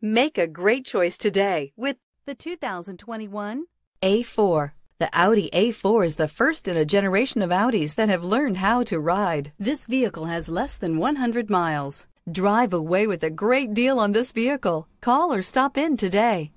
Make a great choice today with the 2021 A4. The Audi A4 is the first in a generation of Audis that have learned how to ride. This vehicle has less than 100 miles. Drive away with a great deal on this vehicle. Call or stop in today.